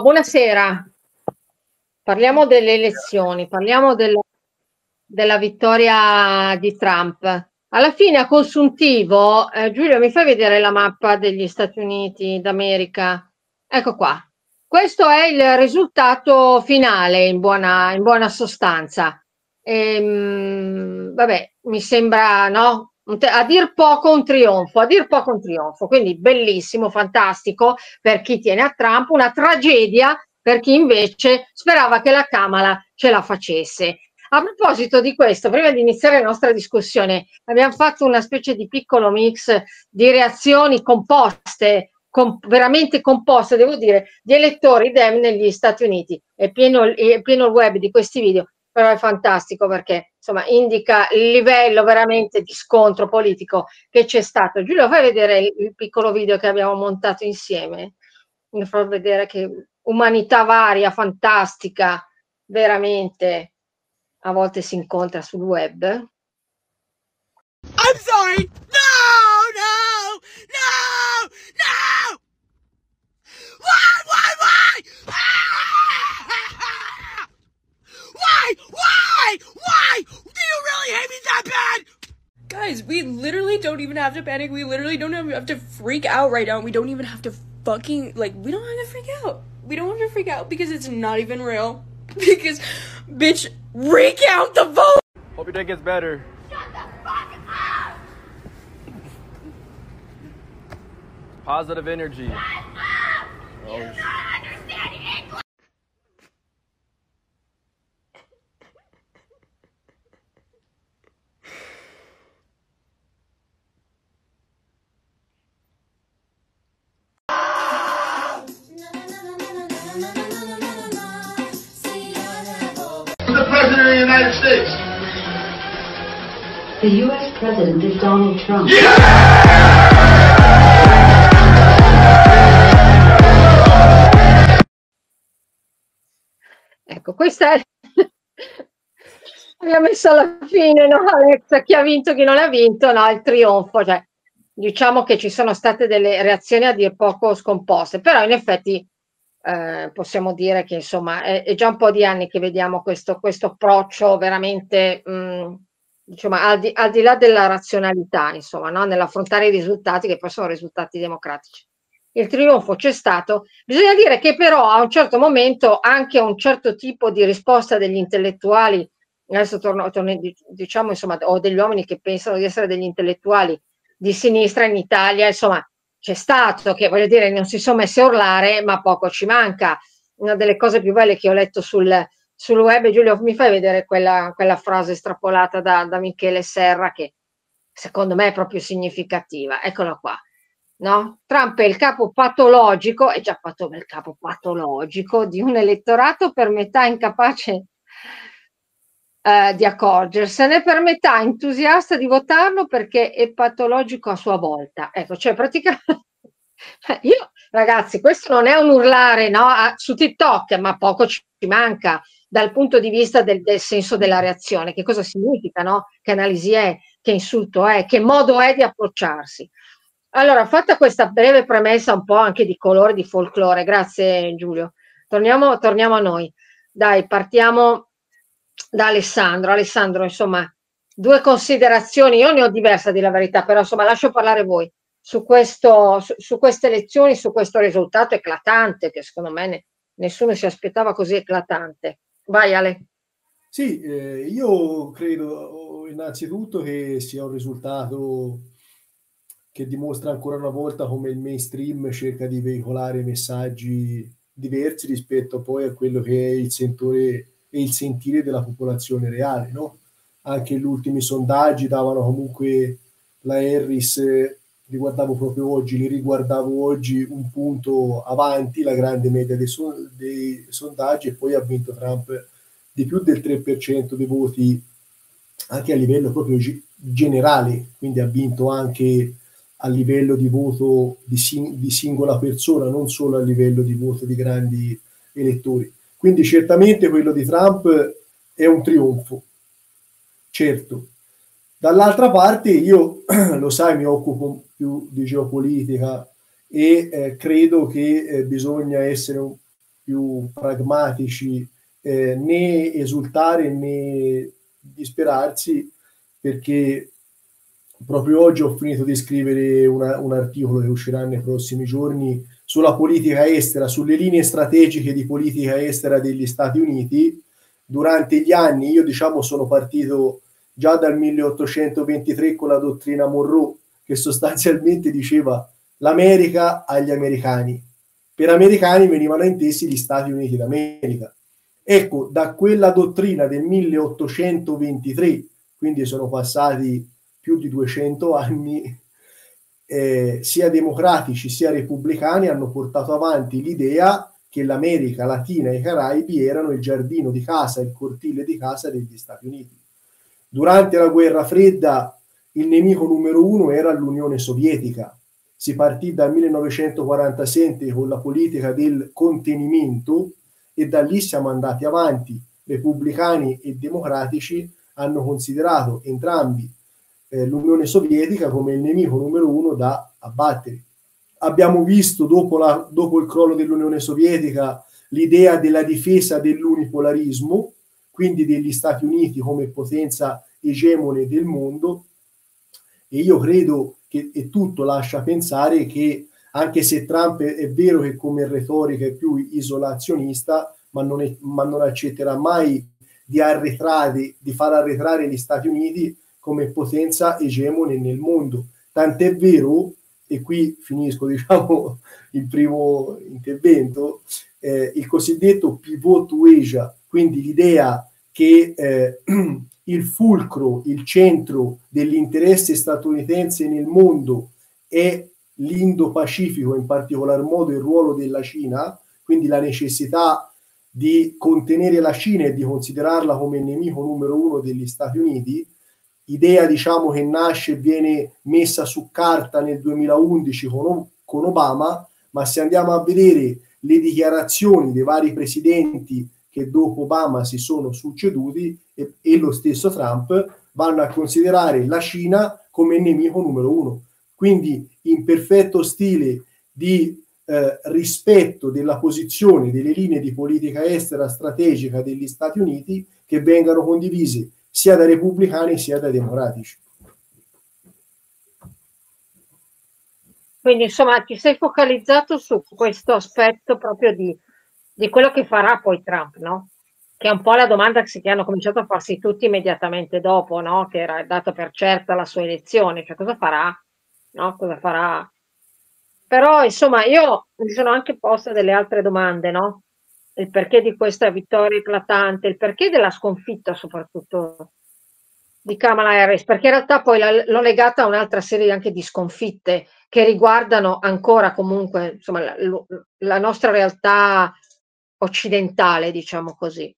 buonasera. Parliamo delle elezioni, parliamo del, della vittoria di Trump. Alla fine a consuntivo, eh, Giulio, mi fai vedere la mappa degli Stati Uniti d'America? Ecco qua. Questo è il risultato finale in buona, in buona sostanza. Ehm, vabbè, mi sembra no? a dir poco un trionfo, a dir poco un trionfo, quindi bellissimo, fantastico per chi tiene a Trump, una tragedia per chi invece sperava che la Camala ce la facesse. A proposito di questo, prima di iniziare la nostra discussione, abbiamo fatto una specie di piccolo mix di reazioni composte, com- veramente composte, devo dire, di elettori dem negli Stati Uniti. È pieno, è pieno il web di questi video però è fantastico perché insomma indica il livello veramente di scontro politico che c'è stato. Giulio, fai vedere il piccolo video che abbiamo montato insieme, mi fa vedere che umanità varia, fantastica, veramente a volte si incontra sul web. I'm sorry. No! don't even have to panic. We literally don't have to freak out right now. We don't even have to fucking like we don't have to freak out. We don't have to freak out because it's not even real. Because bitch, recount the vote. Hope your day gets better. Shut the fuck up. Positive energy. president is Donald Trump. Yeah! Ecco, questa è... Abbiamo messo alla fine, no, Alex? Chi ha vinto, chi non ha vinto, no? Il trionfo, cioè, diciamo che ci sono state delle reazioni a dir poco scomposte, però in effetti eh, possiamo dire che insomma è, è, già un po' di anni che vediamo questo, questo approccio veramente mh, mm, diciamo, al, di, al di là della razionalità, insomma, no? nell'affrontare i risultati che poi sono risultati democratici. Il trionfo c'è stato, bisogna dire che però a un certo momento anche un certo tipo di risposta degli intellettuali, adesso torno, torno diciamo insomma, o degli uomini che pensano di essere degli intellettuali di sinistra in Italia, insomma, c'è stato, che voglio dire, non si sono messi a urlare, ma poco ci manca. Una delle cose più belle che ho letto sul, sul web, Giulio, mi fai vedere quella, quella frase estrapolata da, da, Michele Serra che secondo me è proprio significativa. Eccola qua. No? Trump è il capo patologico, è già fatto il capo patologico di un elettorato per metà incapace eh, di accorgersene, per metà entusiasta di votarlo perché è patologico a sua volta. Ecco, cioè praticamente io ragazzi, questo non è un urlare no? su TikTok, ma poco ci manca dal punto di vista del, del senso della reazione, che cosa significa, no? che analisi è, che insulto è, che modo è di approcciarsi. Allora, fatta questa breve premessa un po' anche di colore, di folklore, grazie Giulio, torniamo, torniamo a noi. Dai, partiamo da Alessandro. Alessandro, insomma, due considerazioni, io ne ho diversa di la verità, però insomma lascio parlare voi su, questo, su, su queste lezioni, su questo risultato eclatante, che secondo me ne, nessuno si aspettava così eclatante. Vai Ale. Sì, eh, io credo oh, innanzitutto che sia un risultato che dimostra ancora una volta come il mainstream cerca di veicolare messaggi diversi rispetto poi a quello che è il sentore e il sentire della popolazione reale, no? Anche gli ultimi sondaggi davano comunque la Harris eh, riguardavo proprio oggi, li riguardavo oggi un punto avanti la grande media dei, so- dei sondaggi e poi ha vinto Trump di più del 3% dei voti anche a livello proprio g- generale, quindi ha vinto anche a livello di voto di, sin- di, singola persona, non solo a livello di voto di grandi elettori. Quindi certamente quello di Trump è un trionfo, certo, Dall'altra parte io, lo sai, mi occupo più di geopolitica e eh, credo che eh, bisogna essere più pragmatici, eh, né esultare né disperarsi, perché proprio oggi ho finito di scrivere una, un articolo che uscirà nei prossimi giorni sulla politica estera, sulle linee strategiche di politica estera degli Stati Uniti. Durante gli anni io diciamo sono partito già dal 1823 con la dottrina Monroe, che sostanzialmente diceva l'America agli americani. Per americani venivano intesi gli Stati Uniti d'America. Ecco, da quella dottrina del 1823, quindi sono passati più di 200 anni, eh, sia democratici sia repubblicani hanno portato avanti l'idea che l'America Latina e i Caraibi erano il giardino di casa, il cortile di casa degli Stati Uniti. Durante la guerra fredda il nemico numero uno era l'Unione Sovietica. Si partì dal 1947 con la politica del contenimento e da lì siamo andati avanti. Repubblicani e democratici hanno considerato entrambi eh, l'Unione Sovietica come il nemico numero uno da abbattere. Abbiamo visto dopo, la, dopo il crollo dell'Unione Sovietica l'idea della difesa dell'unipolarismo, quindi degli Stati Uniti come potenza egemone del mondo. E io credo che e tutto lascia pensare che, anche se Trump è, è vero che come retorica è più isolazionista, ma non, è, ma non accetterà mai di, arretrare, di far arretrare gli Stati Uniti come potenza egemone nel mondo. Tant'è vero, e qui finisco diciamo, il primo intervento, eh, il cosiddetto pivot to Asia, quindi l'idea che eh, il fulcro, il centro dell'interesse statunitense nel mondo è l'Indo-Pacifico, in particolar modo il ruolo della Cina, quindi la necessità di contenere la Cina e di considerarla come nemico numero uno degli Stati Uniti, idea diciamo che nasce e viene messa su carta nel 2011 con, con Obama, ma se andiamo a vedere le dichiarazioni dei vari presidenti che dopo Obama si sono succeduti e, e lo stesso Trump vanno a considerare la Cina come nemico numero uno. Quindi in perfetto stile di eh, rispetto della posizione, delle linee di politica estera strategica degli Stati Uniti che vengano condivise sia dai repubblicani sia dai democratici. Quindi insomma ti sei focalizzato su questo aspetto proprio di di quello che farà poi Trump, no? Che è un po' la domanda che hanno cominciato a farsi tutti immediatamente dopo, no? Che era data per certa la sua elezione, cioè cosa farà, no? Cosa farà? Però insomma io mi sono anche posta delle altre domande, no? Il perché di questa vittoria eclatante, il perché della sconfitta soprattutto di Kamala Harris, perché in realtà poi la, l'ho legata a un'altra serie anche di sconfitte che riguardano ancora comunque insomma, la, la nostra realtà occidentale, diciamo così.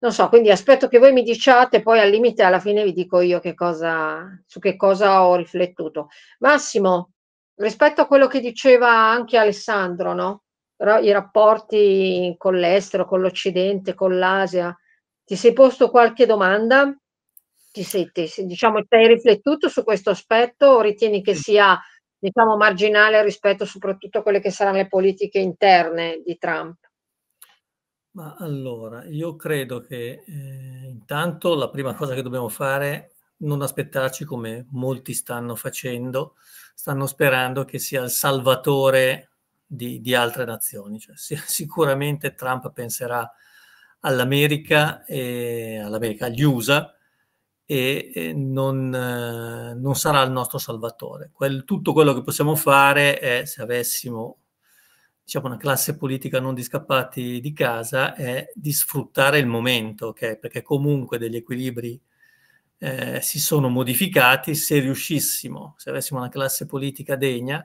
Non so, quindi aspetto che voi mi diciate, poi al limite alla fine vi dico io che cosa, su che cosa ho riflettuto. Massimo, rispetto a quello che diceva anche Alessandro, no? i rapporti con l'estero, con l'Occidente, con l'Asia, ti sei posto qualche domanda? Ti sei, ti, diciamo, ti hai riflettuto su questo aspetto o ritieni che sia diciamo, marginale rispetto soprattutto a quelle che saranno le politiche interne di Trump? Ma allora, io credo che eh, intanto la prima cosa che dobbiamo fare è non aspettarci come molti stanno facendo, stanno sperando che sia il salvatore di, di altre nazioni. Cioè, si, sicuramente Trump penserà all'America, e, all'America agli USA e, non, eh, non, sarà il nostro salvatore. Quel, tutto quello che possiamo fare è, se avessimo diciamo, una classe politica non di scappati di casa è di sfruttare il momento, okay? perché comunque degli equilibri eh, si sono modificati, se riuscissimo, se avessimo una classe politica degna,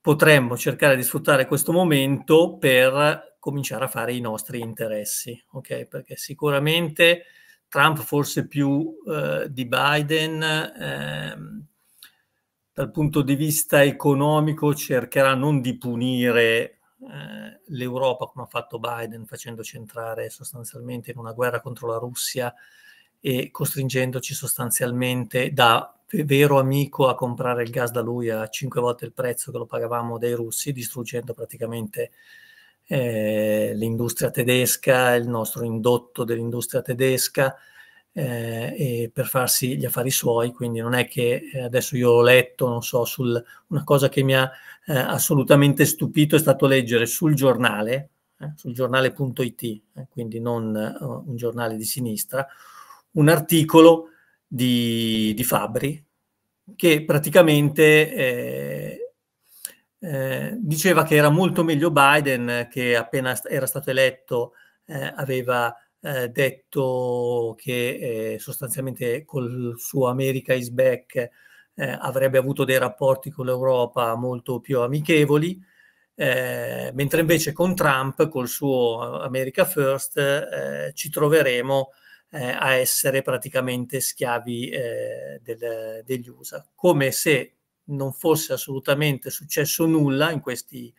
potremmo cercare di sfruttare questo momento per cominciare a fare i nostri interessi, okay? perché sicuramente Trump forse più eh, di Biden eh, dal punto di vista economico cercherà non di punire eh, l'Europa come ha fatto Biden facendoci entrare sostanzialmente in una guerra contro la Russia e costringendoci sostanzialmente da vero amico a comprare il gas da lui a 5 volte il prezzo che lo pagavamo dai russi, distruggendo praticamente eh, l'industria tedesca, il nostro indotto dell'industria tedesca, eh, per farsi gli affari suoi, quindi non è che eh, adesso io ho letto, non so, sul, una cosa che mi ha eh, assolutamente stupito è stato leggere sul giornale, eh, sul giornale.it, eh, quindi non eh, un giornale di sinistra, un articolo di, di Fabri che praticamente... Eh, diceva che era molto meglio Biden, che appena era stato eletto eh, aveva eh, detto che eh, sostanzialmente col suo America is back eh, avrebbe avuto dei rapporti con l'Europa molto più amichevoli, eh, mentre invece con Trump, col suo America First, ci troveremo a essere praticamente schiavi del, degli USA, come se non fosse assolutamente successo nulla in questi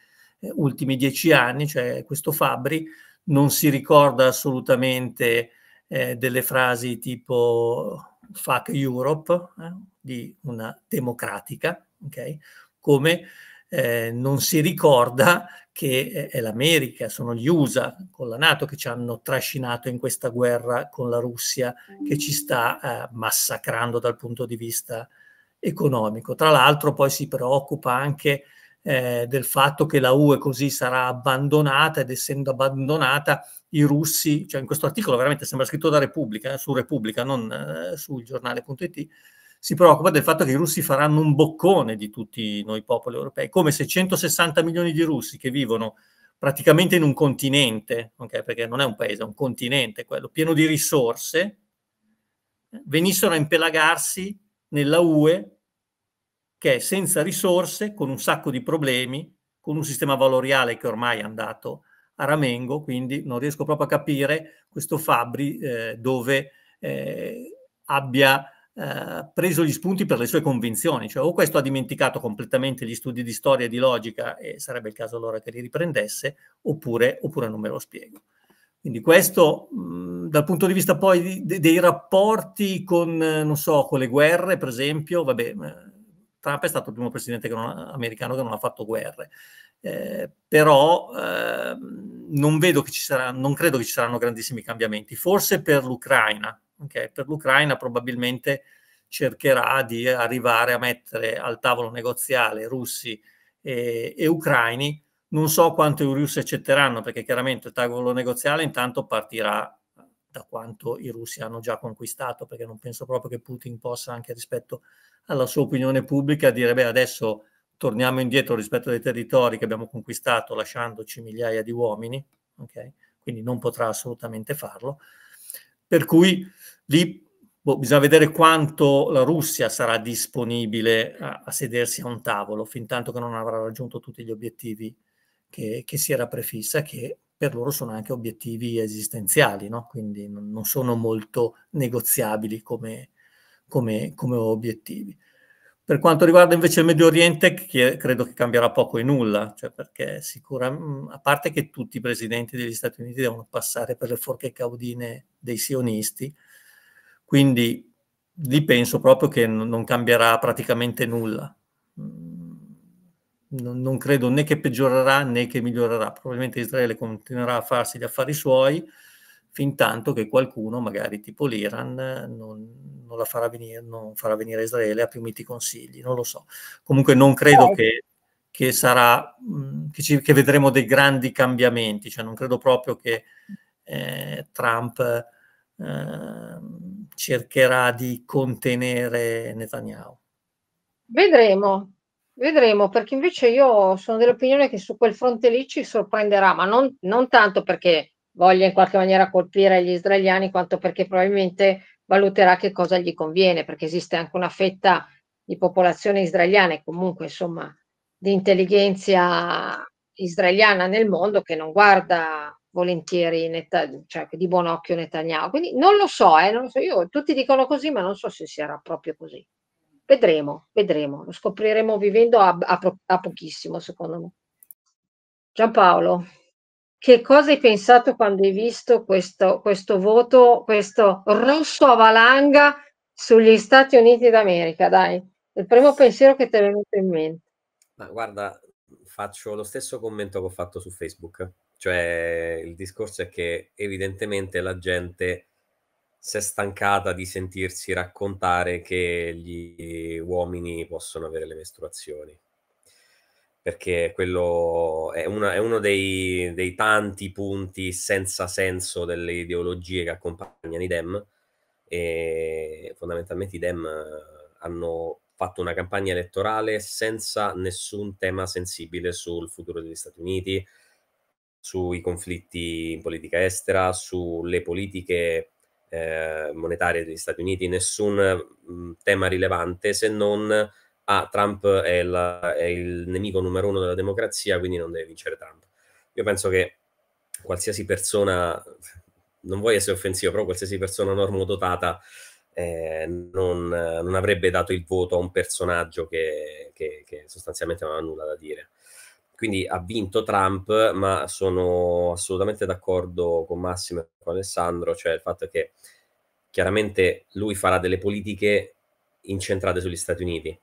ultimi dieci anni, cioè questo Fabri non si ricorda assolutamente eh, delle frasi tipo fuck Europe, eh, di una democratica, okay? come eh, non si ricorda che eh, è l'America, sono gli USA con la Nato che ci hanno trascinato in questa guerra con la Russia che ci sta eh, massacrando dal punto di vista economico. Tra l'altro poi si preoccupa anche eh, del fatto che la UE così sarà abbandonata ed essendo abbandonata i russi, cioè in questo articolo veramente sembra scritto da Repubblica, eh, su Repubblica, non eh, sul giornale.it, si preoccupa del fatto che i russi faranno un boccone di tutti noi popoli europei, come se 160 milioni di russi che vivono praticamente in un continente, okay, perché non è un paese, è un continente quello, pieno di risorse, venissero a impelagarsi nella UE che è senza risorse, con un sacco di problemi, con un sistema valoriale che ormai è andato a ramengo, quindi non riesco proprio a capire questo Fabri eh, dove eh, abbia eh, preso gli spunti per le sue convinzioni, cioè o questo ha dimenticato completamente gli studi di storia e di logica e sarebbe il caso allora che li riprendesse, oppure, oppure non me lo spiego. Quindi questo mh, mm, dal punto di vista poi di, dei rapporti con, non so, con le guerre, per esempio, vabbè, Trump è stato il primo presidente che ha, americano che non ha fatto guerre. Eh, però eh, non, sarà, non credo che ci saranno grandissimi cambiamenti, forse per l'Ucraina. Okay? Per l'Ucraina probabilmente cercherà di arrivare a mettere al tavolo negoziale russi e, e ucraini. Non so quanto i russi accetteranno, perché chiaramente il tavolo negoziale intanto partirà da quanto i russi hanno già conquistato, perché non penso proprio che Putin possa, anche rispetto a alla sua opinione pubblica a dire beh adesso torniamo indietro rispetto ai territori che abbiamo conquistato lasciandoci migliaia di uomini, okay? quindi non potrà assolutamente farlo. Per cui lì boh, bisogna vedere quanto la Russia sarà disponibile a, a, sedersi a un tavolo, fin tanto che non avrà raggiunto tutti gli obiettivi che, che si era prefissa, che per loro sono anche obiettivi esistenziali, no? quindi non, sono molto negoziabili come, come, come obiettivi. Per quanto riguarda invece il Medio Oriente, credo che cambierà poco e nulla, cioè perché sicuramente, a parte che tutti i presidenti degli Stati Uniti devono passare per le forche caudine dei sionisti, quindi lì penso proprio che non cambierà praticamente nulla. Non credo né che peggiorerà né che migliorerà. Probabilmente Israele continuerà a farsi gli affari suoi, fin tanto che qualcuno, magari tipo l'Iran, non, non, la farà venire, non farà venire Israele a più miti consigli, non lo so. Comunque non credo che, che, sarà, che, ci, che, vedremo dei grandi cambiamenti, cioè non credo proprio che eh, Trump eh, cercherà di contenere Netanyahu. Vedremo, Vedremo, perché invece io sono dell'opinione che su quel fronte lì ci sorprenderà, ma non, non tanto perché voglia in qualche maniera colpire gli israeliani, quanto perché probabilmente valuterà che cosa gli conviene, perché esiste anche una fetta di popolazione israeliana e comunque insomma di intelligenza israeliana nel mondo che non guarda volentieri Net- cioè, di buon occhio Netanyahu. Quindi non lo so, eh, non lo so. Io, tutti dicono così, ma non so se sarà proprio così. Vedremo, vedremo, lo scopriremo vivendo a, a, a pochissimo, secondo me. Giampaolo che cosa hai pensato quando hai visto questo, questo voto, questo rosso avalanga sugli Stati Uniti d'America? Dai, il primo pensiero che ti è venuto in mente. Ma guarda, faccio lo stesso commento che ho fatto su Facebook. Cioè, il discorso è che evidentemente la gente si è stancata di sentirsi raccontare che gli uomini possono avere le mestruazioni perché quello è, una, è uno dei, dei, tanti punti senza senso delle ideologie che accompagnano i Dem e fondamentalmente i Dem eh, hanno fatto una campagna elettorale senza nessun tema sensibile sul futuro degli Stati Uniti, sui conflitti in politica estera, sulle politiche eh, monetarie degli Stati Uniti, nessun mh, mm, tema rilevante se non ah, Trump è, la, è, il nemico numero uno della democrazia, quindi non deve vincere Trump. Io penso che qualsiasi persona, non voglio essere offensivo, però qualsiasi persona normodotata eh, non, non, avrebbe dato il voto a un personaggio che, che, che sostanzialmente non ha nulla da dire. Quindi ha vinto Trump, ma sono assolutamente d'accordo con Massimo e con Alessandro, cioè il fatto che chiaramente lui farà delle politiche incentrate sugli Stati Uniti,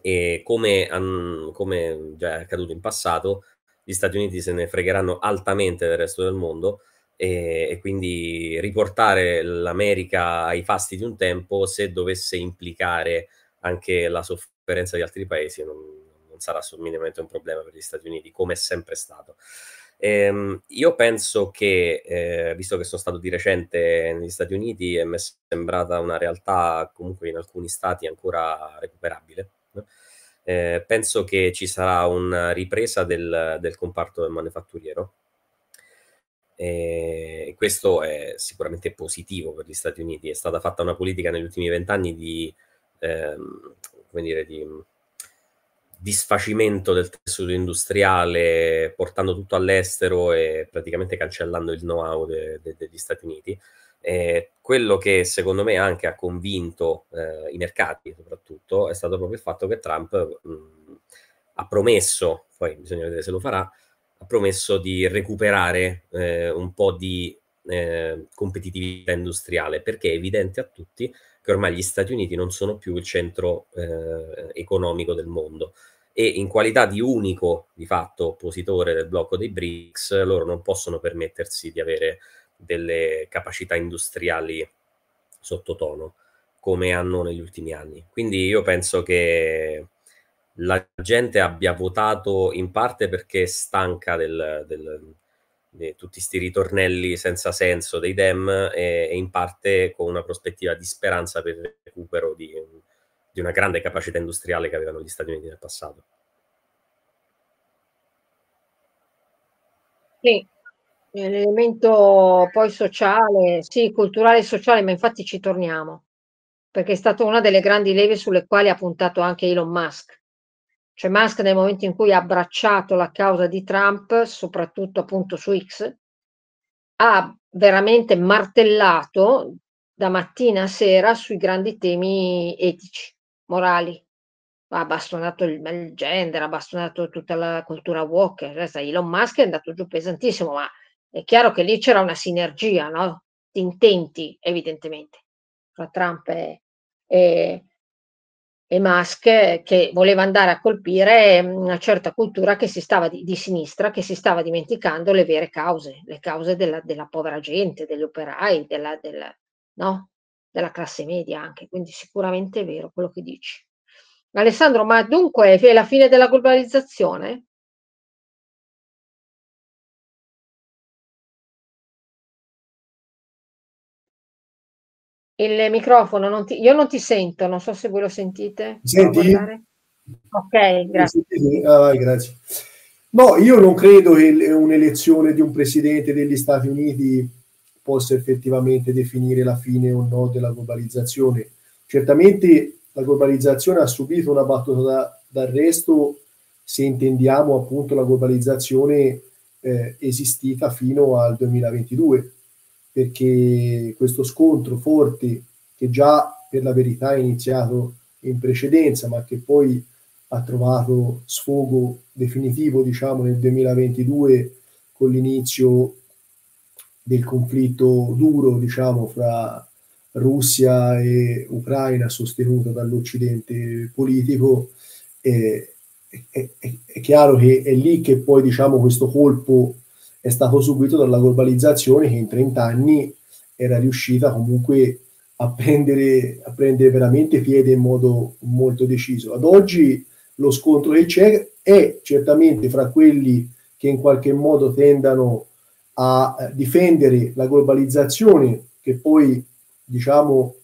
e come, um, come già è accaduto in passato, gli Stati Uniti se ne fregheranno altamente del resto del mondo e, e quindi riportare l'America ai fasti di un tempo, se dovesse implicare anche la sofferenza di altri paesi, non, non sarà minimamente un problema per gli Stati Uniti, come è sempre stato. Ehm, io penso che, eh, visto che sono stato di recente negli Stati Uniti, mi è sembrata una realtà comunque in alcuni stati ancora recuperabile eh, penso che ci sarà una ripresa del, del comparto del manifatturiero. E questo è sicuramente positivo per gli Stati Uniti. È stata fatta una politica negli ultimi vent'anni di, ehm, dire, di disfacimento del tessuto industriale, portando tutto all'estero e praticamente cancellando il know-how de, de, degli Stati Uniti. Eh, quello che secondo me anche ha convinto eh, i mercati soprattutto è stato proprio il fatto che Trump mh, mm, ha promesso, poi bisogna vedere se lo farà, ha promesso di recuperare eh, un po' di eh, competitività industriale, perché è evidente a tutti che ormai gli Stati Uniti non sono più il centro eh, economico del mondo e in qualità di unico, di fatto, oppositore del blocco dei BRICS, loro non possono permettersi di avere delle capacità industriali sottotono, come hanno negli ultimi anni. Quindi io penso che la gente abbia votato in parte perché è stanca del, del, di tutti questi ritornelli senza senso dei Dem e, e, in parte con una prospettiva di speranza per il recupero di, di una grande capacità industriale che avevano gli Stati Uniti nel passato. Sì, L'elemento poi sociale, sì, culturale e sociale, ma infatti ci torniamo, perché è stata una delle grandi leve sulle quali ha puntato anche Elon Musk. Cioè Musk nel momento in cui ha abbracciato la causa di Trump, soprattutto appunto su X, ha veramente martellato da mattina a sera sui grandi temi etici, morali. Ha bastonato il, il gender, ha bastonato tutta la cultura woke. Cioè, Elon Musk è andato giù pesantissimo, ma è chiaro che lì c'era una sinergia no? di intenti, evidentemente, fra Trump e, e, e Musk, che voleva andare a colpire mm, una certa cultura che si stava di, di sinistra, che si stava dimenticando le vere cause, le cause della, della povera gente, degli operai, della, della, no? della classe media anche. Quindi sicuramente è vero quello che dici. Alessandro, ma dunque è la fine della globalizzazione? il microfono, non ti, io non ti sento, non so se voi lo sentite. Senti? Ok, grazie. Ah, grazie. No, io non credo che un'elezione di un presidente degli Stati Uniti possa effettivamente definire la fine o no della globalizzazione. Certamente la globalizzazione ha subito una battuta d'arresto se intendiamo appunto la globalizzazione eh, esistita fino al 2022 perché questo scontro forte che già per la verità è iniziato in precedenza ma che poi ha trovato sfogo definitivo diciamo nel 2022 con l'inizio del conflitto duro diciamo fra Russia e Ucraina sostenuto dall'Occidente politico eh, è, è, è, chiaro che è lì che poi diciamo questo colpo è stato subito dalla globalizzazione che in 30 anni era riuscita comunque a prendere, a prendere veramente piede in modo molto deciso. Ad oggi lo scontro che c'è è certamente fra quelli che in qualche modo tendano a difendere la globalizzazione, che poi diciamo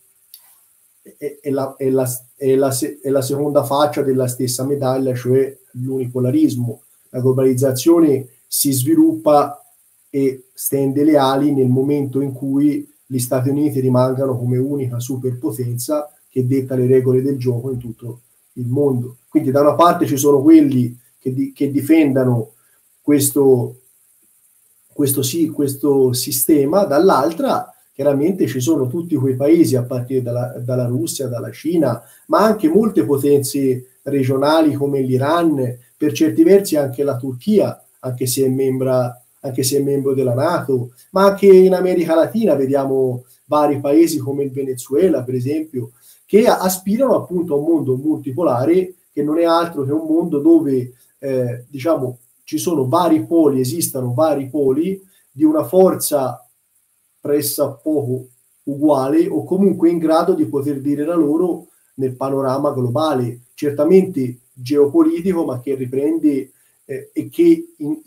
è, è, la, è, la, la, è, la, seconda faccia della stessa medaglia, cioè l'unipolarismo. La globalizzazione è si sviluppa e stende le ali nel momento in cui gli Stati Uniti rimangano come unica superpotenza che detta le regole del gioco in tutto il mondo. Quindi da una parte ci sono quelli che, di, che difendano questo, questo, sì, questo sistema, dall'altra chiaramente ci sono tutti quei paesi a partire dalla, dalla Russia, dalla Cina, ma anche molte potenze regionali come l'Iran, per certi versi anche la Turchia, anche se è, membra, anche se è membro della Nato, ma anche in America Latina vediamo vari paesi come il Venezuela, per esempio, che aspirano appunto a un mondo multipolare che non è altro che un mondo dove eh, diciamo ci sono vari poli, esistono vari poli di una forza pressappoco uguale o comunque in grado di poter dire la loro nel panorama globale, certamente geopolitico, ma che riprende eh, e che in,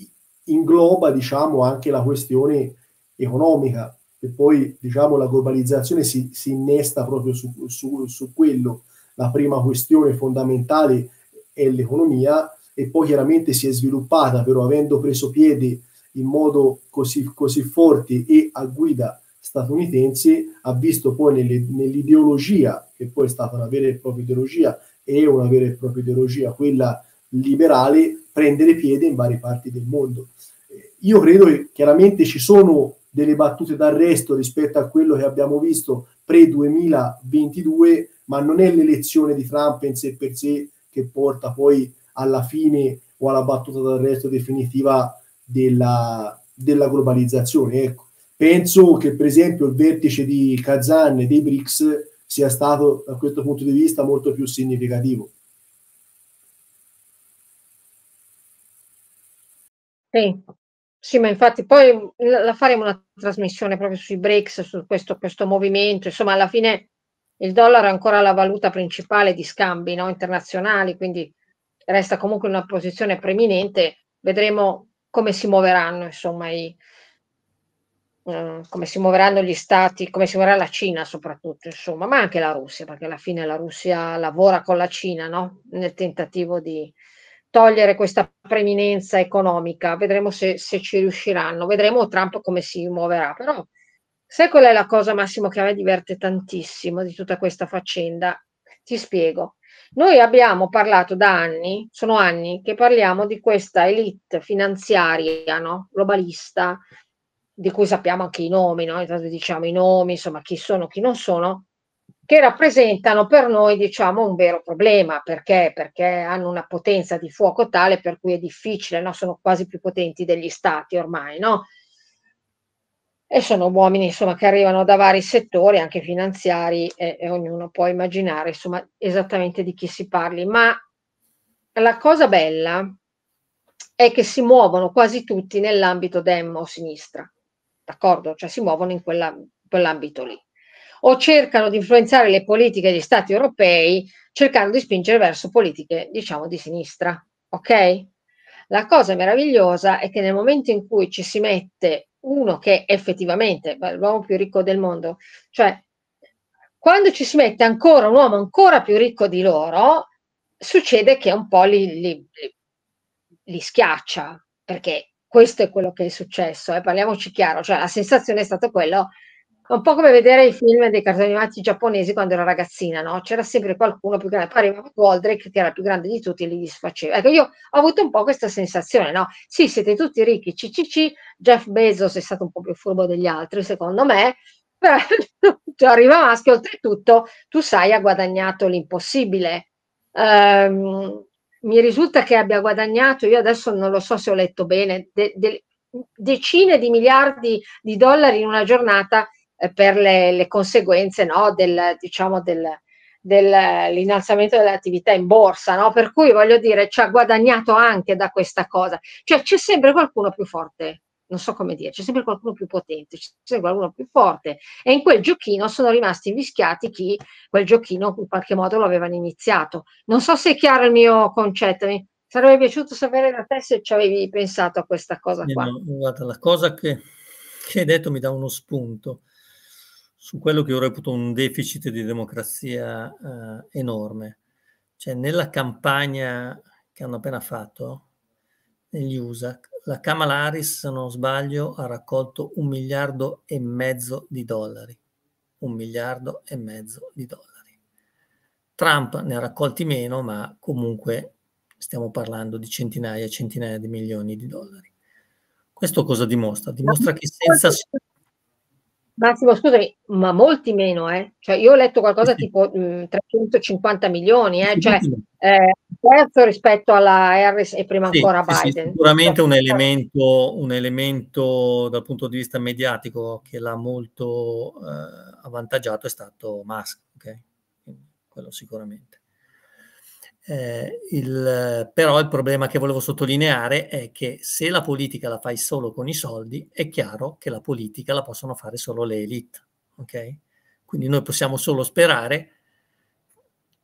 ingloba diciamo, anche la questione economica, che poi diciamo, la globalizzazione si, si innesta proprio su, su, su quello. La prima questione fondamentale è l'economia e poi chiaramente si è sviluppata, però avendo preso piede in modo così, così forte e a guida statunitense, ha visto poi nelle, nell'ideologia, che poi è stata una vera e propria ideologia, è una vera e propria ideologia, quella liberale, prendere piede in varie parti del mondo. Eh, io credo che chiaramente ci sono delle battute d'arresto rispetto a quello che abbiamo visto pre-2022, ma non è l'elezione di Trump in sé per sé che porta poi alla fine o alla battuta d'arresto definitiva della, della globalizzazione. Ecco. Penso che per esempio il vertice di Kazan e dei BRICS sia stato da questo punto di vista molto più significativo. Sì. Sì, ma infatti poi la faremo una trasmissione proprio sui BRICS, su questo, questo movimento. Insomma, alla fine il dollaro è ancora la valuta principale di scambi no, internazionali, quindi resta comunque in una posizione preeminente. Vedremo come si muoveranno, insomma, i, eh, come si muoveranno gli stati, come si muoverà la Cina soprattutto, insomma, ma anche la Russia, perché alla fine la Russia lavora con la Cina, no? Nel tentativo di, togliere questa preminenza economica, vedremo se, se ci riusciranno, vedremo Trump come si muoverà, però sai qual è la cosa Massimo che a me diverte tantissimo di tutta questa faccenda? Ti spiego. Noi abbiamo parlato da anni, sono anni che parliamo di questa elite finanziaria, no? globalista, di cui sappiamo anche i nomi, no? diciamo i nomi, insomma chi sono, chi non sono, che rappresentano per noi diciamo, un vero problema perché? perché hanno una potenza di fuoco tale per cui è difficile, no? sono quasi più potenti degli stati ormai, no? E sono uomini insomma, che arrivano da vari settori, anche finanziari, e, e ognuno può immaginare insomma, esattamente di chi si parli. Ma la cosa bella è che si muovono quasi tutti nell'ambito demo sinistra, d'accordo? Cioè si muovono in quella, quell'ambito lì o cercano di influenzare le politiche degli stati europei cercando di spingere verso politiche, diciamo, di sinistra. Ok? La cosa meravigliosa è che nel momento in cui ci si mette uno che effettivamente è l'uomo più ricco del mondo, cioè quando ci si mette ancora un uomo ancora più ricco di loro, succede che un po' li, li, li schiaccia, perché questo è quello che è successo, eh? parliamoci chiaro, cioè la sensazione è stata quella un po' come vedere i film dei cartoni animati giapponesi quando ero ragazzina, no? C'era sempre qualcuno più grande, poi arrivava Goldrick che era più grande di tutti e li disfaceva. Ecco, io ho avuto un po' questa sensazione, no? Sì, siete tutti ricchi, CCC, Jeff Bezos è stato un po' più furbo degli altri, secondo me, però arriva maschio, oltretutto tu sai ha guadagnato l'impossibile. Ehm, mi risulta che abbia guadagnato, io adesso non lo so se ho letto bene, de, de, decine di miliardi di dollari in una giornata eh, per le, le conseguenze no, del, diciamo, del, dell'innalzamento dell'attività in borsa, no? per cui voglio dire ci ha guadagnato anche da questa cosa, cioè c'è sempre qualcuno più forte, non so come dire, c'è sempre qualcuno più potente, c'è sempre qualcuno più forte e in quel giochino sono rimasti invischiati chi quel giochino in qualche modo lo avevano iniziato. Non so se è chiaro il mio concetto, mi sarebbe piaciuto sapere da te se ci avevi pensato a questa cosa eh, qua. No, guarda, la cosa che, che hai detto mi dà uno spunto su quello che io reputo un deficit di democrazia eh, enorme. Cioè, nella campagna che hanno appena fatto negli USA, la Kamala Harris, se non sbaglio, ha raccolto un miliardo e mezzo di dollari. Un miliardo e mezzo di dollari. Trump ne ha raccolti meno, ma comunque stiamo parlando di centinaia e centinaia di milioni di dollari. Questo cosa dimostra? Dimostra che senza Massimo, scusami, ma molti meno, eh? Cioè, io ho letto qualcosa eh sì. tipo mh, mm, 350 milioni, eh? Cioè, eh, terzo rispetto alla Harris e prima sì, ancora sì, Biden. sicuramente un cioè, elemento, un elemento, dal punto di vista mediatico che l'ha molto eh, avvantaggiato è stato Musk, ok? Quello sicuramente. Eh, il, però il problema che volevo sottolineare è che se la politica la fai solo con i soldi, è chiaro che la politica la possono fare solo le elite. Okay? Quindi noi possiamo solo sperare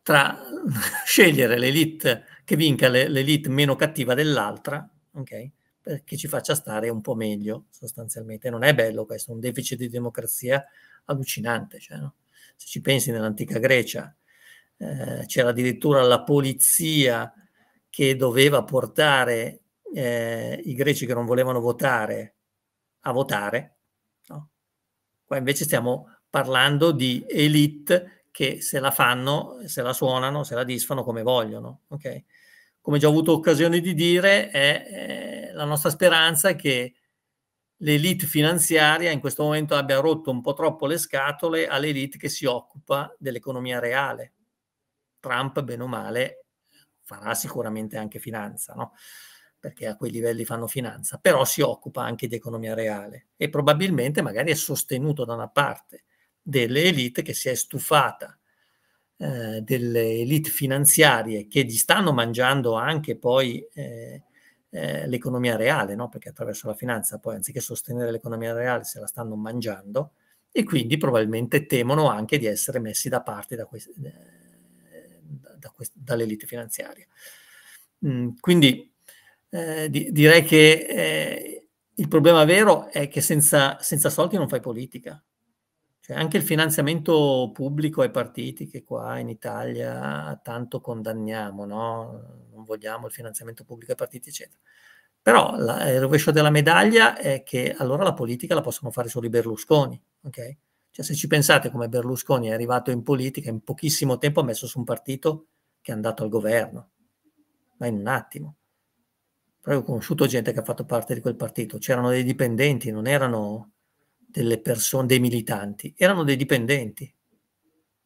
tra scegliere l'elite che vinca le, l'elite meno cattiva dell'altra, okay? perché ci faccia stare un po' meglio sostanzialmente. Non è bello questo, un deficit di democrazia allucinante. Cioè, no? Se ci pensi nell'antica Grecia, eh, c'era addirittura la polizia che doveva portare eh, i greci che non volevano votare a votare. No? Qua invece stiamo parlando di elite che se la fanno, se la suonano, se la disfano come vogliono. Okay? Come già ho avuto occasione di dire, è, è eh, la nostra speranza che l'elite finanziaria in questo momento abbia rotto un po' troppo le scatole all'elite che si occupa dell'economia reale. Trump, bene o male, farà sicuramente anche finanza, no? perché a quei livelli fanno finanza, però si occupa anche di economia reale e probabilmente magari è sostenuto da una parte delle elite che si è stufata eh, delle elite finanziarie che gli stanno mangiando anche poi eh, eh, l'economia reale, no? perché attraverso la finanza poi anziché sostenere l'economia reale se la stanno mangiando e quindi probabilmente temono anche di essere messi da parte da questi eh, da quest- dall'elite finanziaria. Mm, quindi eh, di- direi che eh, il problema vero è che senza, senza soldi non fai politica. Cioè anche il finanziamento pubblico ai partiti che qua in Italia tanto condanniamo, no? non vogliamo il finanziamento pubblico ai partiti, eccetera. Però la, il rovescio della medaglia è che allora la politica la possono fare solo i Berlusconi, ok? Cioè, se ci pensate come Berlusconi è arrivato in politica, in pochissimo tempo ha messo su un partito che è andato al governo, ma in un attimo. Però ho conosciuto gente che ha fatto parte di quel partito, c'erano dei dipendenti, non erano delle persone, dei militanti, erano dei dipendenti.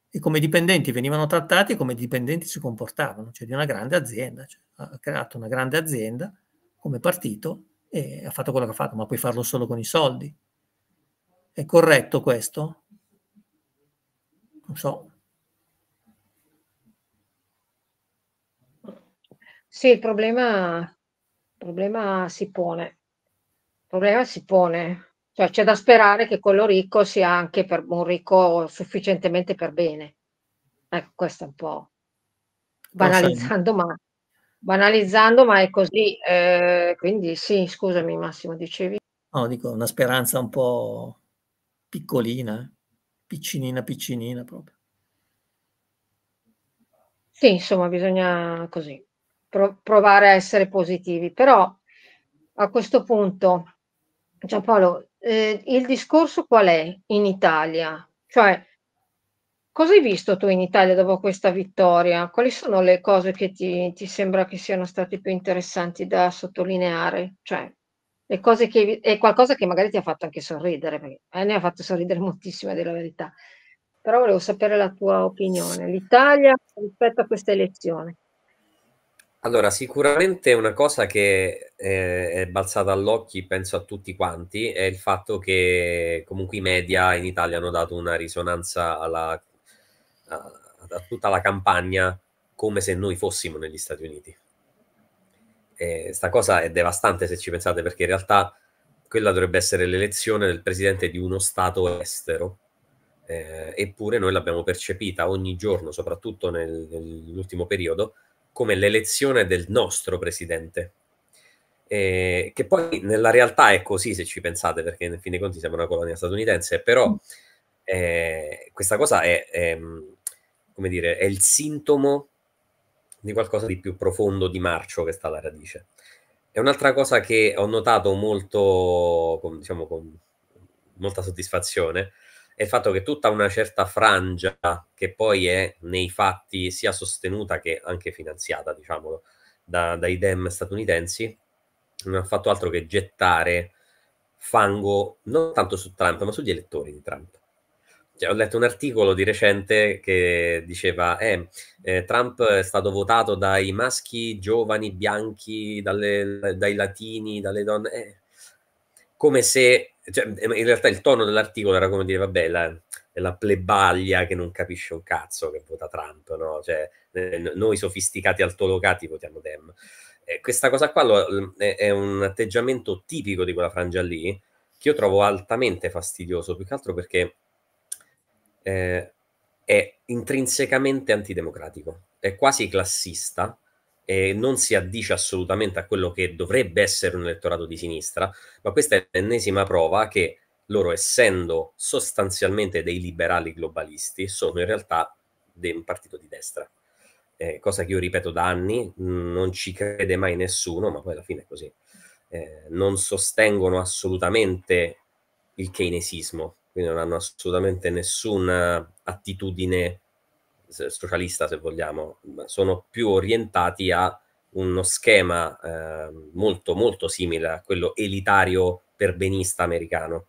E come dipendenti venivano trattati e come dipendenti si comportavano, cioè di una grande azienda. Cioè, ha creato una grande azienda come partito e ha fatto quello che ha fatto, ma puoi farlo solo con i soldi. È corretto questo? Non so. Sì, il problema, il problema si pone. Il problema si pone. Cioè c'è da sperare che quello ricco sia anche per un ricco sufficientemente per bene. Ecco, questo è un po' banalizzando, ma, banalizzando, ma è così. Eh, quindi sì, scusami Massimo, dicevi. No, dico una speranza un po' piccolina, piccinina, piccinina proprio. Sì, insomma, bisogna così provare a essere positivi, però a questo punto, Giampaolo, eh, il discorso qual è in Italia? Cioè, cosa hai visto tu in Italia dopo questa vittoria? Quali sono le cose che ti, ti sembra che siano state più interessanti da sottolineare? Cioè, le cose che è qualcosa che magari ti ha fatto anche sorridere, perché a eh, me ha fatto sorridere moltissimo, è della verità. Però volevo sapere la tua opinione. L'Italia rispetto a questa elezione. Allora, sicuramente una cosa che eh, è balzata all'occhio, penso a tutti quanti, è il fatto che comunque i media in Italia hanno dato una risonanza alla, a, a tutta la campagna come se noi fossimo negli Stati Uniti. Eh, sta cosa è devastante se ci pensate, perché in realtà quella dovrebbe essere l'elezione del presidente di uno Stato estero, eh, eppure noi l'abbiamo percepita ogni giorno, soprattutto nel, nell'ultimo periodo, come l'elezione del nostro presidente. Eh, che poi nella realtà è così se ci pensate, perché in fin dei conti siamo una colonia statunitense, però mm. eh, questa cosa è, è, come dire, è il sintomo di qualcosa di più profondo, di marcio che sta alla radice. E un'altra cosa che ho notato molto, con, diciamo, con molta soddisfazione è il fatto che tutta una certa frangia che poi è nei fatti sia sostenuta che anche finanziata, diciamolo, da, dai dem statunitensi, non ha fatto altro che gettare fango non tanto su Trump, ma sugli elettori di Trump cioè, ho letto un articolo di recente che diceva eh, eh, Trump è stato votato dai maschi giovani bianchi, dalle, dai latini, dalle donne, eh, come se, cioè, in realtà il tono dell'articolo era come dire, vabbè, la, la plebaglia che non capisce un cazzo che vota Trump, no? Cioè, eh, noi sofisticati altolocati votiamo Dem. Eh, questa cosa qua lo, è, è, un atteggiamento tipico di quella frangia lì, che io trovo altamente fastidioso, più che altro perché eh, è intrinsecamente antidemocratico, è quasi classista e non si addice assolutamente a quello che dovrebbe essere un elettorato di sinistra, ma questa è l'ennesima prova che loro, essendo sostanzialmente dei liberali globalisti, sono in realtà di un partito di destra. Eh, cosa che io ripeto da anni, non ci crede mai nessuno, ma poi alla fine è così. Eh, non sostengono assolutamente il keynesismo, quindi non hanno assolutamente nessuna attitudine socialista, se vogliamo, sono più orientati a uno schema eh, molto molto simile a quello elitario perbenista americano.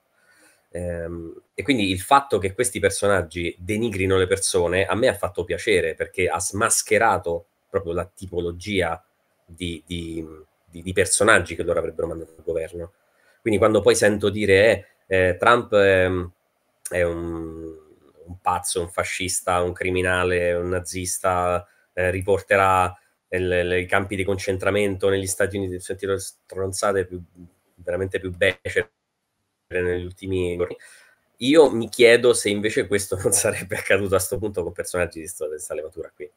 Ehm, e quindi il fatto che questi personaggi denigrino le persone a me ha fatto piacere perché ha smascherato proprio la tipologia di, di, di, di personaggi che loro avrebbero mandato al governo. Quindi quando poi sento dire eh, eh, Trump ehm, è un, un pazzo, un fascista, un criminale, un nazista, eh, riporterà i campi di concentramento negli Stati Uniti, sentire le stronzate più, veramente più becere negli ultimi giorni. Io mi chiedo se invece questo non sarebbe accaduto a questo punto con personaggi di questa levatura qui.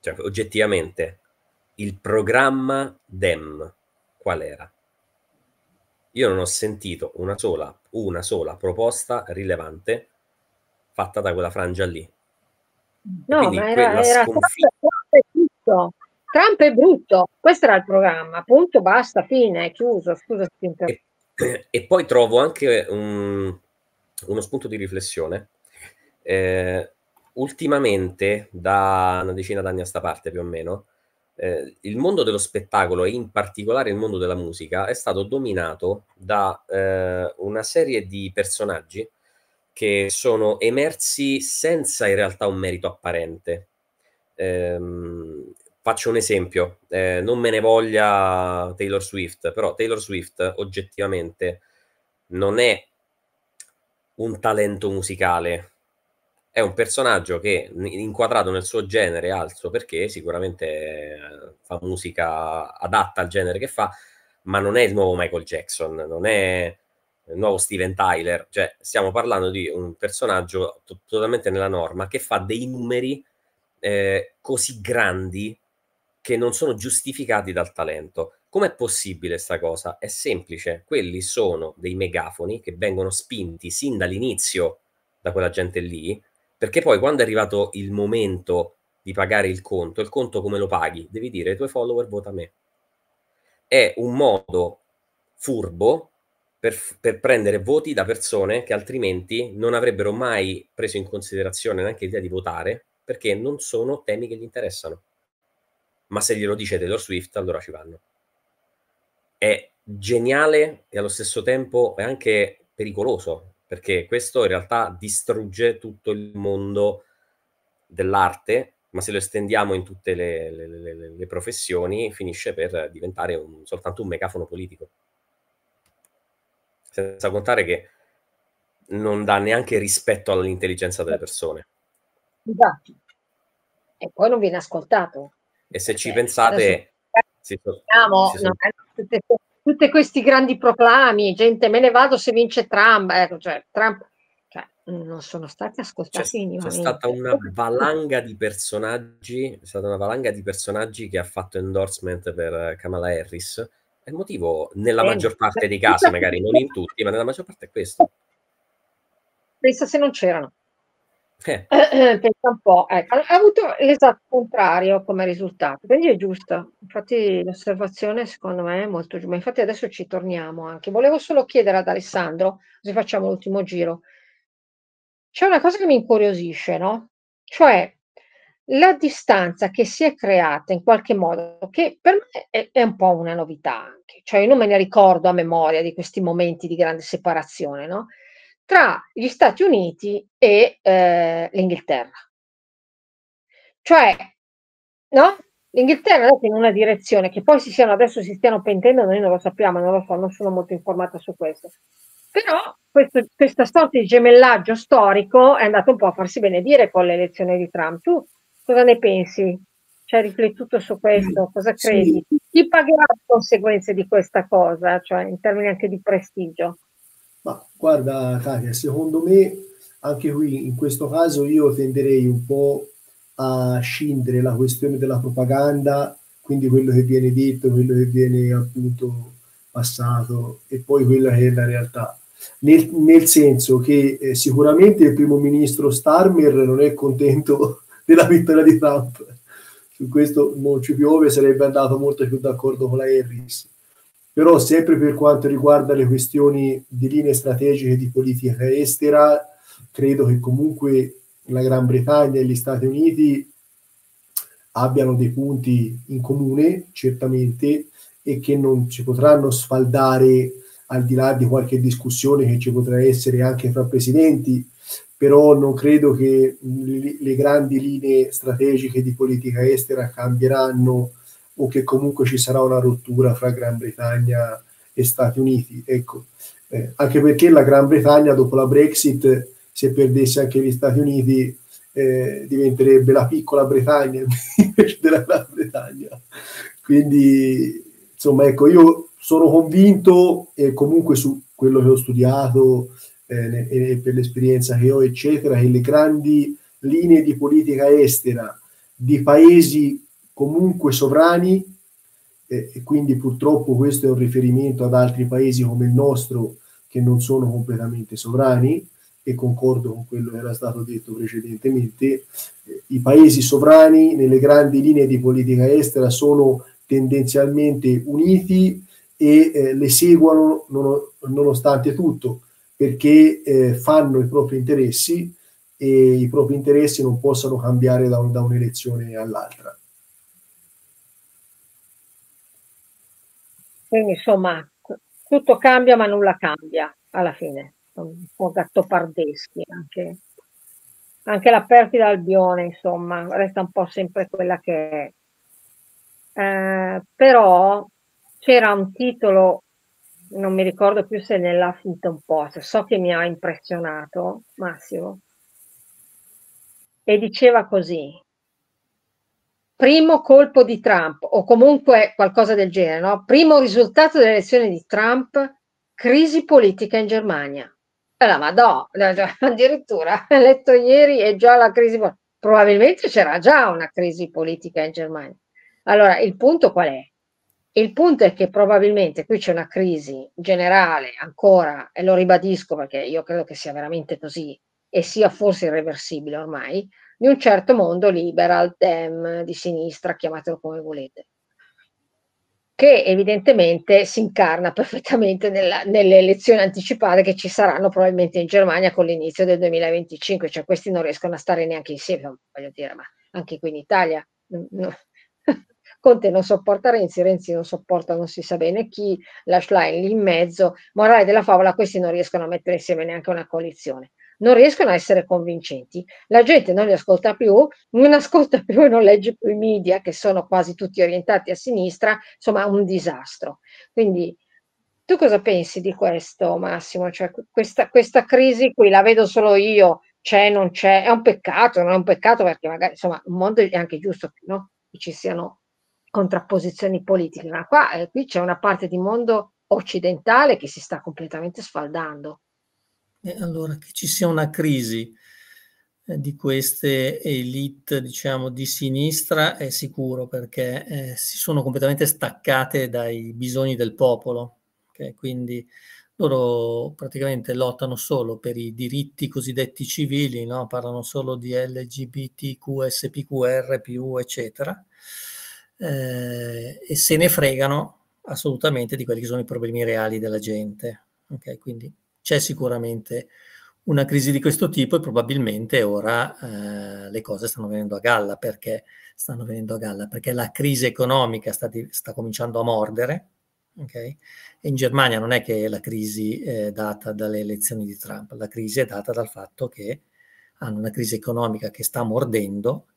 Cioè, oggettivamente, il programma DEM qual era? io non ho sentito una sola, una sola proposta rilevante fatta da quella frangia lì. No, ma era, era Trump, è brutto. Trump è brutto, questo era il programma, punto, basta, fine, è chiuso, scusa E, e, poi trovo anche un, uno spunto di riflessione. Eh, ultimamente, da una decina d'anni a sta parte più o meno, eh, il mondo dello spettacolo e in particolare il mondo della musica è stato dominato da eh, una serie di personaggi che sono emersi senza in realtà un merito apparente. Ehm, faccio un esempio, eh, non me ne voglia Taylor Swift, però Taylor Swift oggettivamente non è un talento musicale è un personaggio che inquadrato nel suo genere alzo perché sicuramente eh, fa musica adatta al genere che fa, ma non è il nuovo Michael Jackson, non è il nuovo Steven Tyler, cioè stiamo parlando di un personaggio to- totalmente nella norma che fa dei numeri eh, così grandi che non sono giustificati dal talento. Com'è possibile questa cosa? È semplice, quelli sono dei megafoni che vengono spinti sin dall'inizio da quella gente lì, perché poi quando è arrivato il momento di pagare il conto, il conto come lo paghi? Devi dire ai tuoi follower vota me. È un modo furbo per, per, prendere voti da persone che altrimenti non avrebbero mai preso in considerazione neanche l'idea di votare perché non sono temi che gli interessano. Ma se glielo dice Taylor Swift, allora ci vanno. È geniale e allo stesso tempo è anche pericoloso perché questo in realtà distrugge tutto il mondo dell'arte, ma se lo estendiamo in tutte le, le, le, le professioni finisce per diventare un, soltanto un megafono politico. Senza contare che non dà neanche rispetto all'intelligenza delle persone. Esatto. E poi non viene ascoltato. E se ci cioè, pensate... Adesso... Sì, so, no, sì, so. no, tutte tutti questi grandi proclami, gente me ne vado se vince Trump, eh, cioè, Trump cioè, non sono stati ascoltati. Cioè, c'è, c'è stata una valanga di personaggi, è stata una valanga di personaggi che ha fatto endorsement per Kamala Harris. E il motivo, nella eh, maggior parte dei casi, magari non in tutti, ma nella maggior parte è questo. Pensa se non c'erano. Eh, eh. pensa un po', ecco. ha avuto l'esatto contrario come risultato, quindi è giusto. Infatti l'osservazione secondo me è molto giusta, infatti adesso ci torniamo anche. Volevo solo chiedere ad Alessandro, così facciamo l'ultimo giro. C'è una cosa che mi incuriosisce, no? Cioè la distanza che si è creata in qualche modo, che per me è, è un po' una novità anche, cioè io non me ne ricordo a memoria di questi momenti di grande separazione, no? tra gli Stati Uniti e eh, l'Inghilterra. Cioè, no? L'Inghilterra è andata in una direzione che poi si siano adesso si stiano pentendo, noi non lo sappiamo, non lo so, non sono molto informata su questo. Però questo, questa sorta di gemellaggio storico è andato un po' a farsi benedire con l'elezione di Trump. Tu cosa ne pensi? Ci cioè, hai riflettuto su questo? Mm, cosa credi? Sì. Chi pagherà le conseguenze di questa cosa, cioè in termini anche di prestigio? Guarda, Katia, secondo me anche qui in questo caso io tenderei un po' a scindere la questione della propaganda, quindi quello che viene detto, quello che viene appunto passato e poi quella che è la realtà. Nel, nel senso che eh, sicuramente il primo ministro Starmer non è contento della vittoria di Trump, su questo non ci piove, sarebbe andato molto più d'accordo con la Harris però sempre per quanto riguarda le questioni di linee strategiche di politica estera, credo che comunque la Gran Bretagna e gli Stati Uniti abbiano dei punti in comune, certamente, e che non ci potranno sfaldare al di là di qualche discussione che ci potrà essere anche fra presidenti, però non credo che le grandi linee strategiche di politica estera cambieranno o che comunque ci sarà una rottura fra Gran Bretagna e Stati Uniti. Ecco, eh, anche perché la Gran Bretagna dopo la Brexit, se perdesse anche gli Stati Uniti, eh, diventerebbe la piccola Bretagna invece della Gran Bretagna. Quindi, insomma, ecco, io sono convinto e comunque su quello che ho studiato eh, e per l'esperienza che ho, eccetera, che le grandi linee di politica estera di paesi comunque sovrani eh, e quindi purtroppo questo è un riferimento ad altri paesi come il nostro che non sono completamente sovrani e concordo con quello che era stato detto precedentemente, eh, i paesi sovrani nelle grandi linee di politica estera sono tendenzialmente uniti e eh, le seguono non, nonostante tutto perché eh, fanno i propri interessi e i propri interessi non possono cambiare da, un, da un'elezione all'altra. Quindi insomma tutto cambia ma nulla cambia alla fine, un po' gattopardeschi anche, anche la perdita d'Albione insomma resta un po' sempre quella che è. Eh, però c'era un titolo, non mi ricordo più se nella finta un po', so che mi ha impressionato Massimo, e diceva così, primo colpo di Trump o comunque qualcosa del genere, no? primo risultato delle elezioni di Trump, crisi politica in Germania. E eh, la madonna, cioè, addirittura, letto ieri e già la crisi Probabilmente c'era già una crisi politica in Germania. Allora, il punto qual è? Il punto è che probabilmente qui c'è una crisi generale ancora, e lo ribadisco perché io credo che sia veramente così e sia forse irreversibile ormai, di un certo mondo liberal, dem, di sinistra, chiamatelo come volete, che evidentemente si incarna perfettamente nella, nelle elezioni anticipate che ci saranno probabilmente in Germania con l'inizio del 2025, cioè questi non riescono a stare neanche insieme, voglio dire, ma anche qui in Italia. Mm, no. Conte non sopporta Renzi, Renzi non sopporta non si sa bene chi, la Schlein lì in mezzo, morale della favola, questi non riescono a mettere insieme neanche una coalizione non riescono a essere convincenti, la gente non li ascolta più, non ascolta più e non legge più i media che sono quasi tutti orientati a sinistra, insomma è un disastro. Quindi tu cosa pensi di questo Massimo? Cioè, questa, questa crisi qui la vedo solo io, c'è, non c'è, è un peccato, non è un peccato perché magari insomma il mondo è anche giusto no? che ci siano contrapposizioni politiche, ma qua, eh, qui c'è una parte di mondo occidentale che si sta completamente sfaldando. E allora che ci sia una crisi eh, di queste elite, diciamo, di sinistra è sicuro perché eh, si sono completamente staccate dai bisogni del popolo. Okay? Quindi loro praticamente lottano solo per i diritti cosiddetti civili, no? parlano solo di LGBTQ, SPQR, eccetera, eh, e se ne fregano assolutamente di quelli che sono i problemi reali della gente. Okay? Quindi c'è sicuramente una crisi di questo tipo e probabilmente ora eh, le cose stanno venendo a galla perché stanno venendo a galla perché la crisi economica sta, di, sta cominciando a mordere okay? e in Germania non è che la crisi è data dalle elezioni di Trump la crisi è data dal fatto che hanno una crisi economica che sta mordendo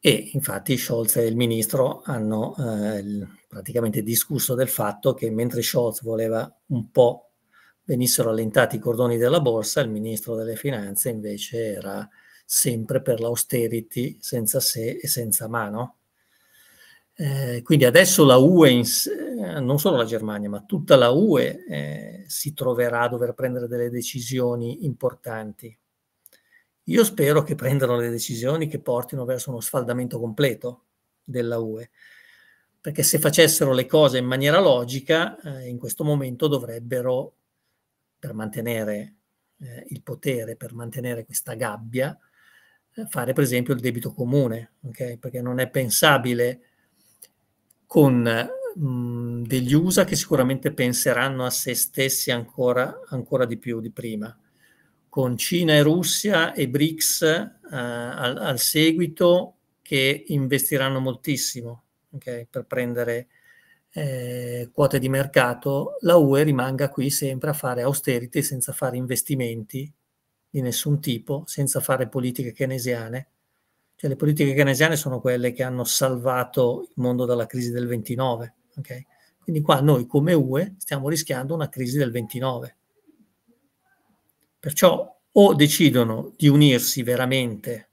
e infatti Scholz e il ministro hanno eh, praticamente discusso del fatto che mentre Scholz voleva un po' venissero allentati i cordoni della borsa, il ministro delle finanze invece era sempre per l'austerity senza sé e senza mano. Eh, quindi adesso la UE, eh, non solo la Germania, ma tutta la UE eh, si troverà a dover prendere delle decisioni importanti. Io spero che prendano le decisioni che portino verso uno sfaldamento completo della UE, perché se facessero le cose in maniera logica, eh, in questo momento dovrebbero per mantenere eh, il potere, per mantenere questa gabbia, eh, fare per esempio il debito comune, okay? perché non è pensabile con mh, mm, degli USA che sicuramente penseranno a se stessi ancora, ancora di più di prima, con Cina e Russia e BRICS eh, al, al, seguito che investiranno moltissimo okay? per prendere eh, quote di mercato, la UE rimanga qui sempre a fare austerity senza fare investimenti di nessun tipo, senza fare politiche keynesiane. Cioè, le politiche keynesiane sono quelle che hanno salvato il mondo dalla crisi del 29. Okay? Quindi qua noi come UE stiamo rischiando una crisi del 29. Perciò o decidono di unirsi veramente,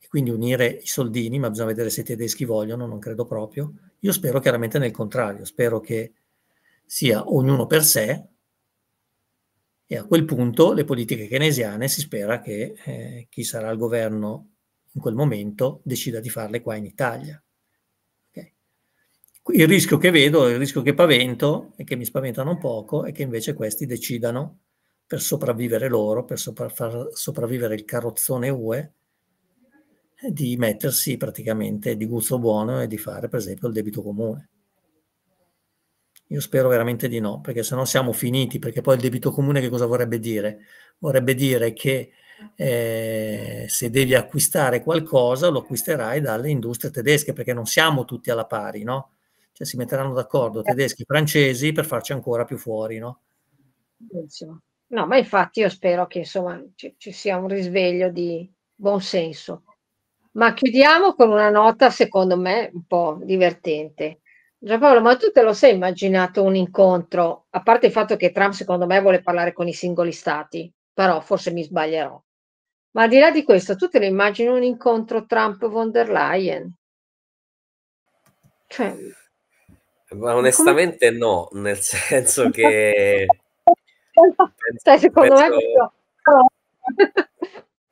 e quindi unire i soldini, ma bisogna vedere se i tedeschi vogliono, non credo proprio, io spero chiaramente nel contrario, spero che sia ognuno per sé e a quel punto le politiche keynesiane si spera che eh, chi sarà al governo in quel momento decida di farle qua in Italia. Il rischio che vedo, il rischio che pavento e che mi spaventano un poco è che invece questi decidano per sopravvivere loro, per sopra- far sopravvivere il carrozzone UE, eh, di mettersi praticamente di gusto buono e di fare per esempio il debito comune. Io spero veramente di no, perché se no siamo finiti, perché poi il debito comune che cosa vorrebbe dire? Vorrebbe dire che eh, se devi acquistare qualcosa lo acquisterai dalle industrie tedesche, perché non siamo tutti alla pari, no? Cioè si metteranno d'accordo certo. tedeschi e francesi per farci ancora più fuori, no? No, ma infatti io spero che insomma ci, ci sia un risveglio di buon senso. Ma chiudiamo con una nota, secondo me, un po' divertente. Giampaolo, ma tu te lo sei immaginato un incontro, a parte il fatto che Trump, secondo me, vuole parlare con i singoli stati, però forse mi sbaglierò. Ma al di là di questo, tu te lo immagini un incontro Trump-von der Leyen? Cioè, ma onestamente come... no, nel senso che... Stai secondo penso... me...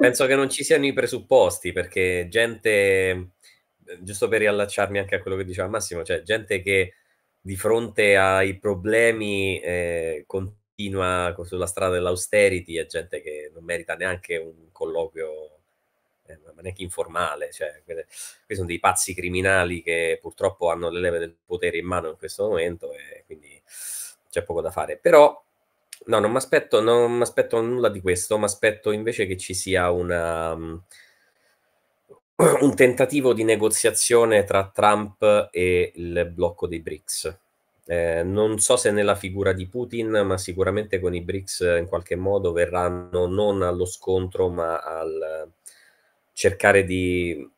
Penso che non ci siano i presupposti perché gente, eh, giusto per riallacciarmi anche a quello che diceva Massimo, cioè gente che di fronte ai problemi eh, continua sulla strada dell'austerity è gente che non merita neanche un colloquio, eh, ma neanche informale. Cioè, questi sono dei pazzi criminali che purtroppo hanno le leve del potere in mano in questo momento e quindi c'è poco da fare. Però No, non mi aspetto nulla di questo, mi aspetto invece che ci sia una, um, un tentativo di negoziazione tra Trump e il blocco dei BRICS. Eh, non so se nella figura di Putin, ma sicuramente con i BRICS in qualche modo verranno non allo scontro, ma al cercare di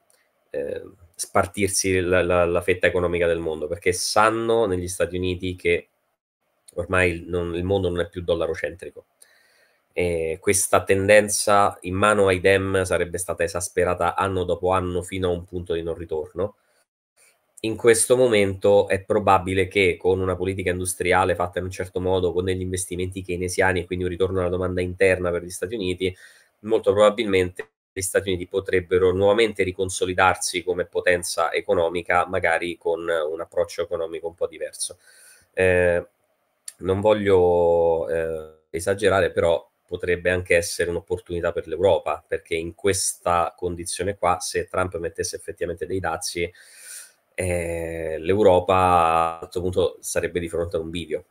eh, spartirsi la, la, la, fetta economica del mondo, perché sanno negli Stati Uniti che ormai non, il mondo non è più dollarocentrico. E questa tendenza in mano ai dem sarebbe stata esasperata anno dopo anno fino a un punto di non ritorno. In questo momento è probabile che con una politica industriale fatta in un certo modo, con degli investimenti keynesiani e quindi un ritorno alla domanda interna per gli Stati Uniti, molto probabilmente gli Stati Uniti potrebbero nuovamente riconsolidarsi come potenza economica, magari con un approccio economico un po' diverso. Eh, non voglio eh, esagerare, però potrebbe anche essere un'opportunità per l'Europa, perché in questa condizione qua, se Trump mettesse effettivamente dei dazi, eh, l'Europa a un certo punto sarebbe di fronte a un bivio,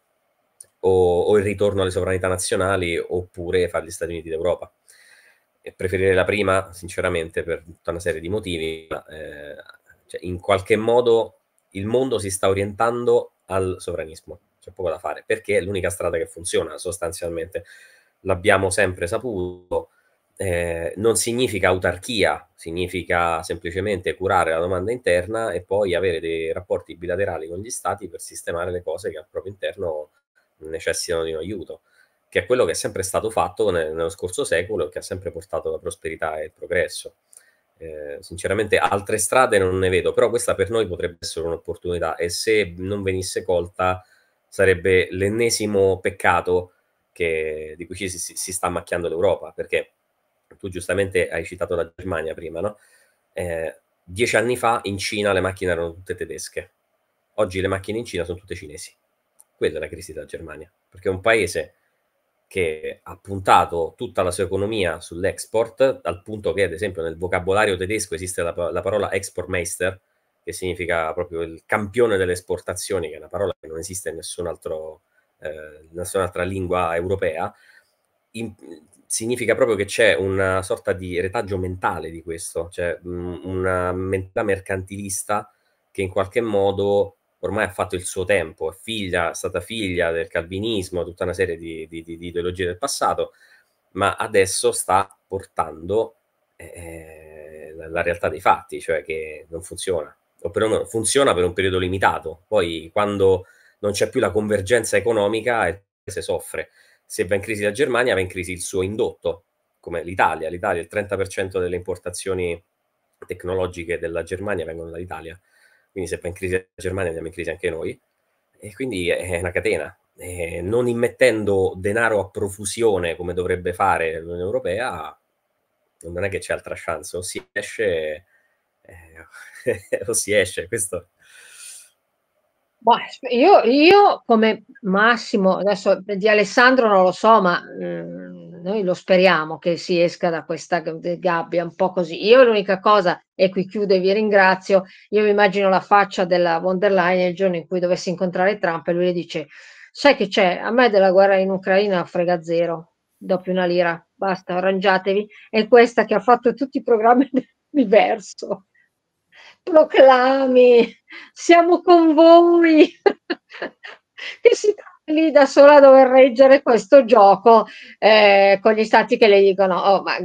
o, o, il ritorno alle sovranità nazionali, oppure fare gli Stati Uniti d'Europa. E preferire la prima, sinceramente, per tutta una serie di motivi, ma eh, cioè, in qualche modo il mondo si sta orientando al sovranismo c'è poco da fare, perché è l'unica strada che funziona sostanzialmente. L'abbiamo sempre saputo, eh, non significa autarchia, significa semplicemente curare la domanda interna e poi avere dei rapporti bilaterali con gli stati per sistemare le cose che al proprio interno necessitano di un aiuto, che è quello che è sempre stato fatto nel, nello scorso secolo e che ha sempre portato la prosperità e il progresso. Eh, sinceramente altre strade non ne vedo, però questa per noi potrebbe essere un'opportunità e se non venisse colta sarebbe l'ennesimo peccato che, di cui ci si, si, sta macchiando l'Europa, perché tu giustamente hai citato la Germania prima, no? Eh, dieci anni fa in Cina le macchine erano tutte tedesche, oggi le macchine in Cina sono tutte cinesi. Quella è la crisi della Germania, perché è un paese che ha puntato tutta la sua economia sull'export, al punto che, ad esempio, nel vocabolario tedesco esiste la, la parola exportmeister, che significa proprio il campione delle esportazioni, che è una parola che non esiste in nessun altro, eh, nessun'altra lingua europea, in, significa proprio che c'è una sorta di retaggio mentale di questo, cioè mh, mm, una mentalità mercantilista che in qualche modo ormai ha fatto il suo tempo, è, figlia, è stata figlia del calvinismo, tutta una serie di, di, di, di ideologie del passato, ma adesso sta portando eh, eh la, la realtà dei fatti, cioè che non funziona o perlomeno funziona per un periodo limitato. Poi quando non c'è più la convergenza economica, il eh, paese soffre. Se va in crisi la Germania, va in crisi il suo indotto, come l'Italia. L'Italia, il 30% delle importazioni tecnologiche della Germania vengono dall'Italia. Quindi se va in crisi la Germania, andiamo in crisi anche noi. E quindi è una catena. E non immettendo denaro a profusione come dovrebbe fare l'Unione Europea, non è che c'è altra chance, o si esce eh, o si esce, questo... Bah, io, io, come Massimo, adesso di Alessandro non lo so, ma mh, mm, noi lo speriamo che si esca da questa gabbia un po' così. Io l'unica cosa, e qui chiudo e vi ringrazio, io mi immagino la faccia della von der Leyen il giorno in cui dovessi incontrare Trump e lui le dice, sai che c'è, a me della guerra in Ucraina frega zero, doppio una lira, basta, arrangiatevi. È questa che ha fatto tutti i programmi diverso proclami, siamo con voi, che si trova lì da sola a dover reggere questo gioco eh, con gli stati che le dicono oh, ma,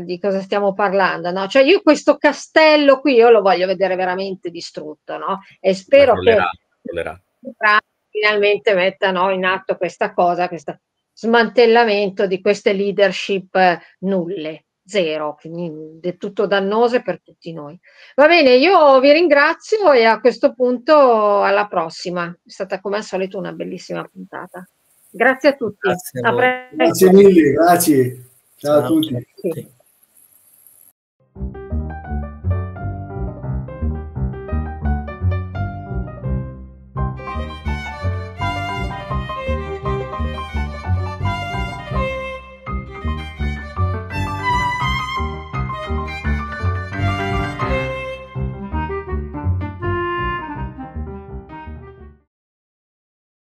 di cosa stiamo parlando no? cioè io questo castello qui io lo voglio vedere veramente distrutto no? e spero volerà, che volerà. finalmente mettano in atto questa cosa questo smantellamento di queste leadership eh, nulle zero, quindi è tutto dannose per tutti noi. Va bene, io vi ringrazio e a questo punto alla prossima. È stata come al solito una bellissima puntata. Grazie a tutti. Grazie, a grazie mille, grazie. Ciao, Ciao a tutti. Sì.